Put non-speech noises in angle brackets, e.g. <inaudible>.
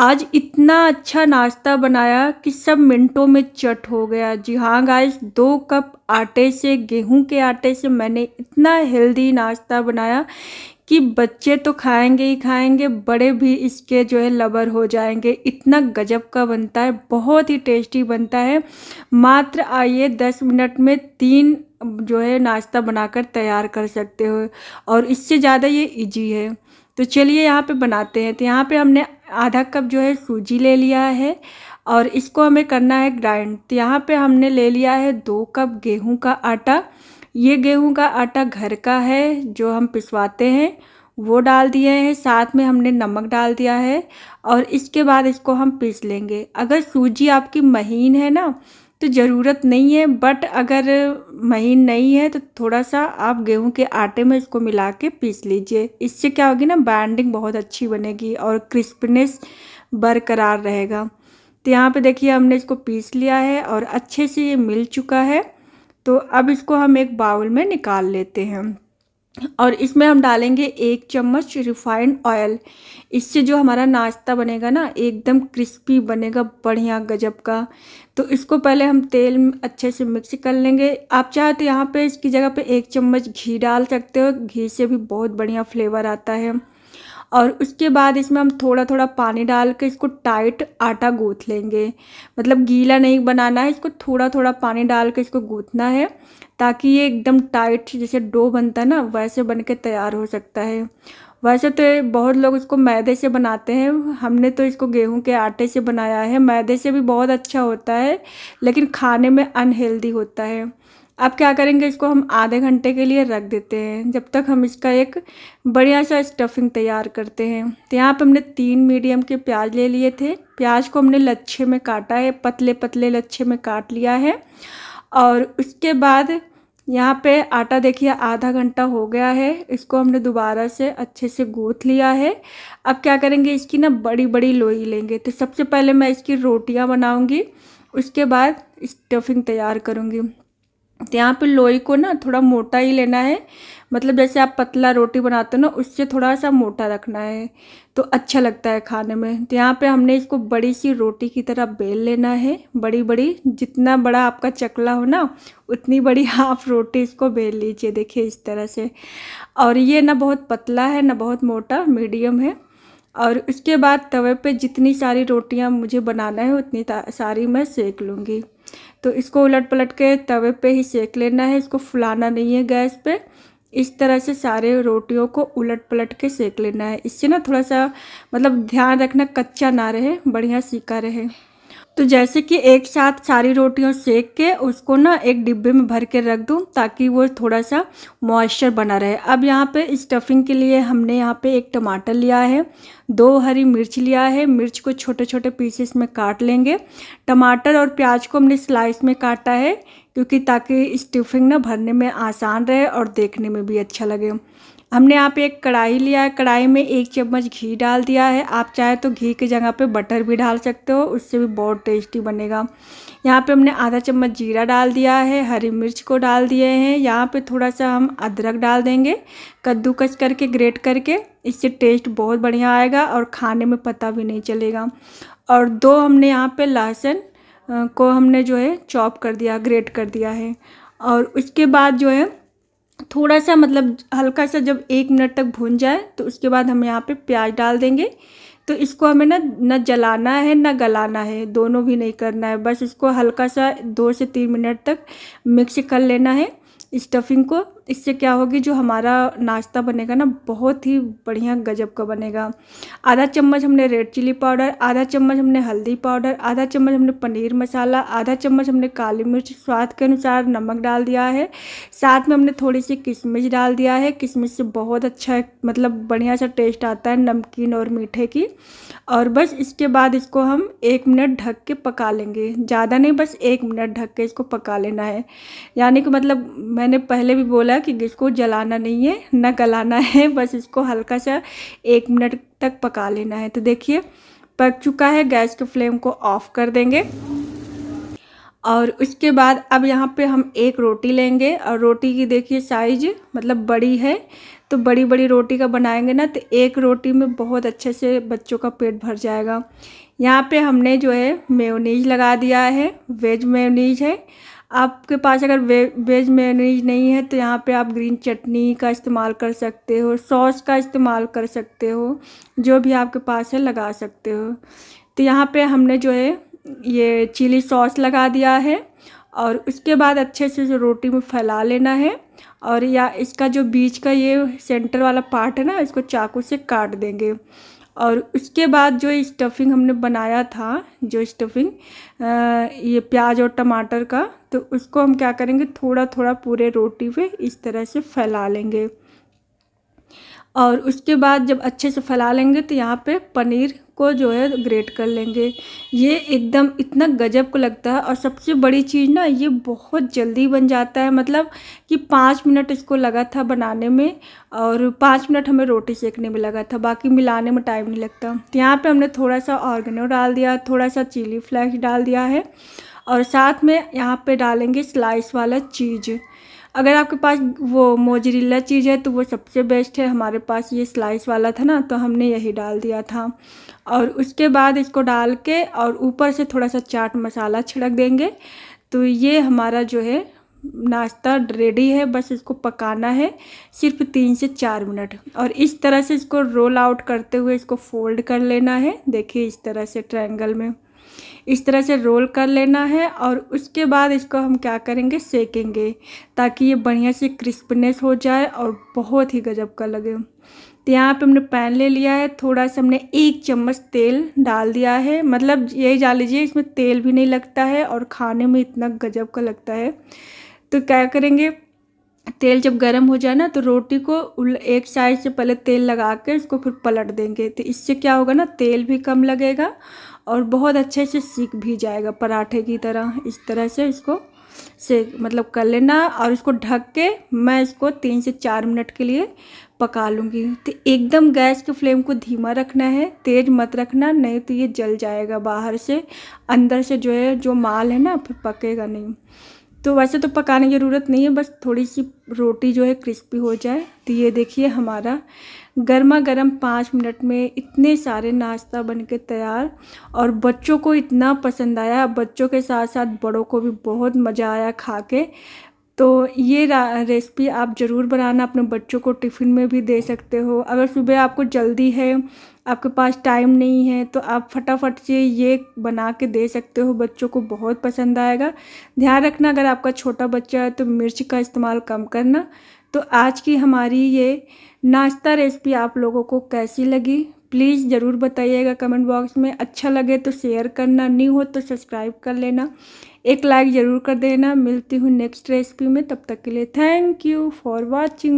आज इतना अच्छा नाश्ता बनाया कि सब मिनटों में चट हो गया जी हाँ गाइस दो कप आटे से गेहूं के आटे से मैंने इतना हेल्दी नाश्ता बनाया कि बच्चे तो खाएंगे ही खाएंगे बड़े भी इसके जो है लबर हो जाएंगे इतना गजब का बनता है बहुत ही टेस्टी बनता है मात्र आइए दस मिनट में तीन जो है नाश्ता बनाकर तैयार कर सकते हो और इससे ज़्यादा ये इजी है तो चलिए यहाँ पे बनाते हैं तो यहाँ पे हमने आधा कप जो है सूजी ले लिया है और इसको हमें करना है ग्राइंड तो यहाँ पे हमने ले लिया है दो कप गेहूं का आटा ये गेहूं का आटा घर का है जो हम पिसवाते हैं वो डाल दिए हैं साथ में हमने नमक डाल दिया है और इसके बाद इसको हम पीस लेंगे अगर सूजी आपकी महीन है ना तो ज़रूरत नहीं है बट अगर महीन नहीं है तो थोड़ा सा आप गेहूं के आटे में इसको मिला के पीस लीजिए इससे क्या होगी ना बैंडिंग बहुत अच्छी बनेगी और क्रिस्पनेस बरकरार रहेगा तो यहाँ पे देखिए हमने इसको पीस लिया है और अच्छे से ये मिल चुका है तो अब इसको हम एक बाउल में निकाल लेते हैं और इसमें हम डालेंगे एक चम्मच रिफाइंड ऑयल इससे जो हमारा नाश्ता बनेगा ना एकदम क्रिस्पी बनेगा बढ़िया गजब का तो इसको पहले हम तेल में अच्छे से मिक्स कर लेंगे आप चाहे तो यहाँ पे इसकी जगह पे एक चम्मच घी डाल सकते हो घी से भी बहुत बढ़िया फ्लेवर आता है और उसके बाद इसमें हम थोड़ा थोड़ा पानी डाल के इसको टाइट आटा गूँथ लेंगे मतलब गीला नहीं बनाना है इसको थोड़ा थोड़ा पानी डाल के इसको गूँथना है ताकि ये एकदम टाइट जैसे डो बनता है ना वैसे बन के तैयार हो सकता है वैसे तो बहुत लोग इसको मैदे से बनाते हैं हमने तो इसको गेहूं के आटे से बनाया है मैदे से भी बहुत अच्छा होता है लेकिन खाने में अनहेल्दी होता है अब क्या करेंगे इसको हम आधे घंटे के लिए रख देते हैं जब तक हम इसका एक बढ़िया सा स्टफिंग तैयार करते हैं तो यहाँ पर हमने तीन मीडियम के प्याज ले लिए थे प्याज को हमने लच्छे में काटा है पतले पतले लच्छे में काट लिया है और उसके बाद यहाँ पे आटा देखिए आधा घंटा हो गया है इसको हमने दोबारा से अच्छे से गूँथ लिया है अब क्या करेंगे इसकी ना बड़ी बड़ी लोई लेंगे तो सबसे पहले मैं इसकी रोटियाँ बनाऊँगी उसके बाद स्टफिंग तैयार करूँगी तो यहाँ पे लोई को ना थोड़ा मोटा ही लेना है मतलब जैसे आप पतला रोटी बनाते हो ना उससे थोड़ा सा मोटा रखना है तो अच्छा लगता है खाने में तो यहाँ पे हमने इसको बड़ी सी रोटी की तरह बेल लेना है बड़ी बड़ी जितना बड़ा आपका चकला हो ना उतनी बड़ी <laughs> आप रोटी इसको बेल लीजिए देखिए इस तरह से और ये ना बहुत पतला है ना बहुत मोटा मीडियम है और उसके बाद तवे पर जितनी सारी रोटियाँ मुझे बनाना है उतनी सारी मैं सेक लूँगी तो इसको उलट पलट के तवे पे ही सेक लेना है इसको फुलाना नहीं है गैस पे इस तरह से सारे रोटियों को उलट पलट के सेक लेना है इससे ना थोड़ा सा मतलब ध्यान रखना कच्चा ना रहे बढ़िया सीखा रहे तो जैसे कि एक साथ सारी रोटियों सेक के उसको ना एक डिब्बे में भर के रख दूँ ताकि वो थोड़ा सा मॉइस्चर बना रहे अब यहाँ पे स्टफिंग के लिए हमने यहाँ पे एक टमाटर लिया है दो हरी मिर्च लिया है मिर्च को छोटे छोटे पीसेस में काट लेंगे टमाटर और प्याज को हमने स्लाइस में काटा है क्योंकि ताकि स्टफिंग ना भरने में आसान रहे और देखने में भी अच्छा लगे हमने यहाँ पे एक कढ़ाई लिया है कढ़ाई में एक चम्मच घी डाल दिया है आप चाहे तो घी की जगह पे बटर भी डाल सकते हो उससे भी बहुत टेस्टी बनेगा यहाँ पे हमने आधा चम्मच जीरा डाल दिया है हरी मिर्च को डाल दिए हैं यहाँ पे थोड़ा सा हम अदरक डाल देंगे कद्दूकस करके ग्रेट करके इससे टेस्ट बहुत बढ़िया आएगा और खाने में पता भी नहीं चलेगा और दो हमने यहाँ पर लहसुन को हमने जो है चॉप कर दिया ग्रेट कर दिया है और उसके बाद जो है थोड़ा सा मतलब हल्का सा जब एक मिनट तक भून जाए तो उसके बाद हम यहाँ पे प्याज डाल देंगे तो इसको हमें ना न जलाना है ना गलाना है दोनों भी नहीं करना है बस इसको हल्का सा दो से तीन मिनट तक मिक्स कर लेना है स्टफिंग को इससे क्या होगी जो हमारा नाश्ता बनेगा ना बहुत ही बढ़िया गजब का बनेगा आधा चम्मच हमने रेड चिली पाउडर आधा चम्मच हमने हल्दी पाउडर आधा चम्मच हमने पनीर मसाला आधा चम्मच हमने काली मिर्च स्वाद के अनुसार नमक डाल दिया है साथ में हमने थोड़ी सी किशमिश डाल दिया है किशमिश से बहुत अच्छा मतलब बढ़िया सा टेस्ट आता है नमकीन और मीठे की और बस इसके बाद इसको हम एक मिनट ढक के पका लेंगे ज़्यादा नहीं बस एक मिनट ढक के इसको पका लेना है यानी कि मतलब मैंने पहले भी बोला कि इसको जलाना नहीं है ना गलाना है बस इसको हल्का सा एक मिनट तक पका लेना है तो देखिए पक चुका है गैस के फ्लेम को ऑफ़ कर देंगे और उसके बाद अब यहाँ पे हम एक रोटी लेंगे और रोटी की देखिए साइज मतलब बड़ी है तो बड़ी बड़ी रोटी का बनाएंगे ना तो एक रोटी में बहुत अच्छे से बच्चों का पेट भर जाएगा यहाँ पे हमने जो है मेयोनीज लगा दिया है वेज मेयोनीज है आपके पास अगर वे वेज मेयोनीज नहीं है तो यहाँ पे आप ग्रीन चटनी का इस्तेमाल कर सकते हो सॉस का इस्तेमाल कर सकते हो जो भी आपके पास है लगा सकते हो तो यहाँ पे हमने जो है ये चिली सॉस लगा दिया है और उसके बाद अच्छे से जो रोटी में फैला लेना है और या इसका जो बीच का ये सेंटर वाला पार्ट है ना इसको चाकू से काट देंगे और उसके बाद जो स्टफिंग हमने बनाया था जो स्टफिंग ये प्याज और टमाटर का तो उसको हम क्या करेंगे थोड़ा थोड़ा पूरे रोटी पे इस तरह से फैला लेंगे और उसके बाद जब अच्छे से फैला लेंगे तो यहाँ पे पनीर को जो है ग्रेट कर लेंगे ये एकदम इतना गजब को लगता है और सबसे बड़ी चीज़ ना ये बहुत जल्दी बन जाता है मतलब कि पाँच मिनट इसको लगा था बनाने में और पाँच मिनट हमें रोटी सेकने में लगा था बाकी मिलाने में टाइम नहीं लगता तो यहाँ पर हमने थोड़ा सा ऑर्गेनो डाल दिया थोड़ा सा चिली फ्लैक्स डाल दिया है और साथ में यहाँ पर डालेंगे स्लाइस वाला चीज़ अगर आपके पास वो मोजरीला चीज़ है तो वो सबसे बेस्ट है हमारे पास ये स्लाइस वाला था ना तो हमने यही डाल दिया था और उसके बाद इसको डाल के और ऊपर से थोड़ा सा चाट मसाला छिड़क देंगे तो ये हमारा जो है नाश्ता रेडी है बस इसको पकाना है सिर्फ तीन से चार मिनट और इस तरह से इसको रोल आउट करते हुए इसको फोल्ड कर लेना है देखिए इस तरह से ट्रायंगल में इस तरह से रोल कर लेना है और उसके बाद इसको हम क्या करेंगे सेकेंगे ताकि ये बढ़िया से क्रिस्पनेस हो जाए और बहुत ही गजब का लगे तो यहाँ पे हमने पैन ले लिया है थोड़ा सा हमने एक चम्मच तेल डाल दिया है मतलब यही डाल लीजिए इसमें तेल भी नहीं लगता है और खाने में इतना गजब का लगता है तो क्या करेंगे तेल जब गर्म हो जाए ना तो रोटी को एक साइड से पहले तेल लगा के उसको फिर पलट देंगे तो इससे क्या होगा ना तेल भी कम लगेगा और बहुत अच्छे से सीख भी जाएगा पराठे की तरह इस तरह से इसको से मतलब कर लेना और इसको ढक के मैं इसको तीन से चार मिनट के लिए पका लूँगी तो एकदम गैस के फ्लेम को धीमा रखना है तेज़ मत रखना नहीं तो ये जल जाएगा बाहर से अंदर से जो है जो माल है ना फिर पकेगा नहीं तो वैसे तो पकाने की ज़रूरत नहीं है बस थोड़ी सी रोटी जो है क्रिस्पी हो जाए तो ये देखिए हमारा गर्मा गर्म पाँच मिनट में इतने सारे नाश्ता बन के तैयार और बच्चों को इतना पसंद आया बच्चों के साथ साथ बड़ों को भी बहुत मज़ा आया खा के तो ये रेसिपी आप ज़रूर बनाना अपने बच्चों को टिफ़िन में भी दे सकते हो अगर सुबह आपको जल्दी है आपके पास टाइम नहीं है तो आप फटाफट से ये बना के दे सकते हो बच्चों को बहुत पसंद आएगा ध्यान रखना अगर आपका छोटा बच्चा है तो मिर्च का इस्तेमाल कम करना तो आज की हमारी ये नाश्ता रेसिपी आप लोगों को कैसी लगी प्लीज़ ज़रूर बताइएगा कमेंट बॉक्स में अच्छा लगे तो शेयर करना न्यू हो तो सब्सक्राइब कर लेना एक लाइक ज़रूर कर देना मिलती हूँ नेक्स्ट रेसिपी में तब तक के लिए थैंक यू फॉर वॉचिंग